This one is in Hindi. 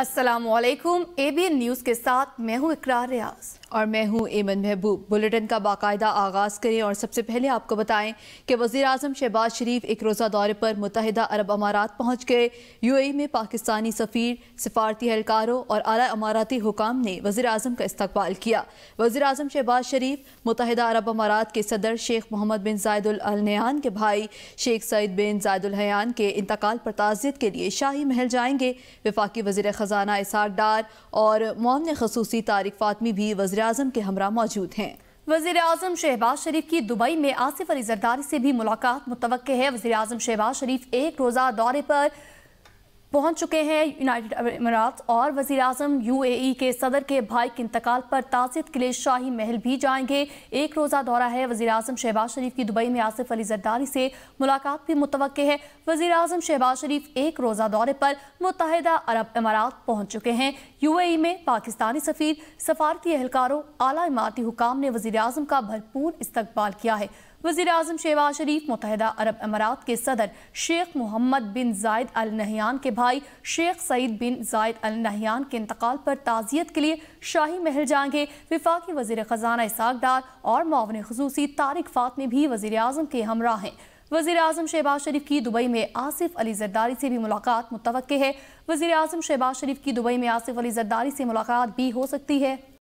ए बी एबीएन न्यूज के साथ मैं हूँ इकरार रियाज और मैं हूं एमन महबूब बुलेटिन का बाकायदा आगाज़ करें और सबसे पहले आपको बताएं कि वज़ी अजम शहबाज शरीफ एक रोज़ा दौरे पर मुतहद अरब अमारात पहुँच गए यू ए में पाकिस्तानी सफ़ीर सफारती एहलकारों और अला अमाराती हुकाम ने वज़ी अजम का इस्तबाल किया वज़ी अजम शहबाज शरीफ मुतहदा अरब अमारात के सदर शेख मोहम्मद बिन जायदुलनयान के भाई शेख सईद बिन जायदुलहयान के इंतकाल पर ताज़ियत के लिए शाही महल जाएंगे वफाकी वज़ी ख़जाना इसहाक डार और मोमन खसूसी तारिक फ़ातमी भी वज़ी आजम के हमरा मौजूद हैं वजीर अजम शहबाज शरीफ की दुबई में आसिफ अली जरदारी से भी मुलाकात मुतव है वजी अजम शहबाज शरीफ एक रोज़ा दौरे पर पहुंच चुके हैं यूनाइटेड अमीरात और वजी अजम ए के सदर के भाई के इंतकाल पर ताजियत के लिए शाही महल भी जाएंगे एक रोज़ा दौरा है वजी अजम शहबाज शरीफ की दुबई में आसिफ अली जरदारी से मुलाकात भी मुतव है वजी अजम शहबाज शरीफ एक रोज़ा दौरे पर मुतहदा अरब अमारात पहुंच चुके हैं ए में पाकिस्तानी सफ़ीर सफारती एहलकारों आला इमारती हुकाम ने वजी अजम का भरपूर इस्तबाल किया है वजीर अजम शहबाज शरीफ मुतहदा अरब अमारात के सदर शेख मोहम्मद बिन जायद अल नहयान के भाई शेख सईद बिन जायद अल नहयान के इंतकाल पर ताज़ियत के लिए शाही महल जाएंगे विफाक वजीर ख़जाना इसाक डार और मावन खसूसी तारिक में भी वजी अजम के हमरा हैं वजीर अजम शहबाज शरीफ की दुबई में आसिफ अली जरदारी से भी मुलाकात मुतव है वजीर अजम शहबाज शरीफ की दुबई में आसिफ अली जरदारी से मुलाकात भी हो सकती है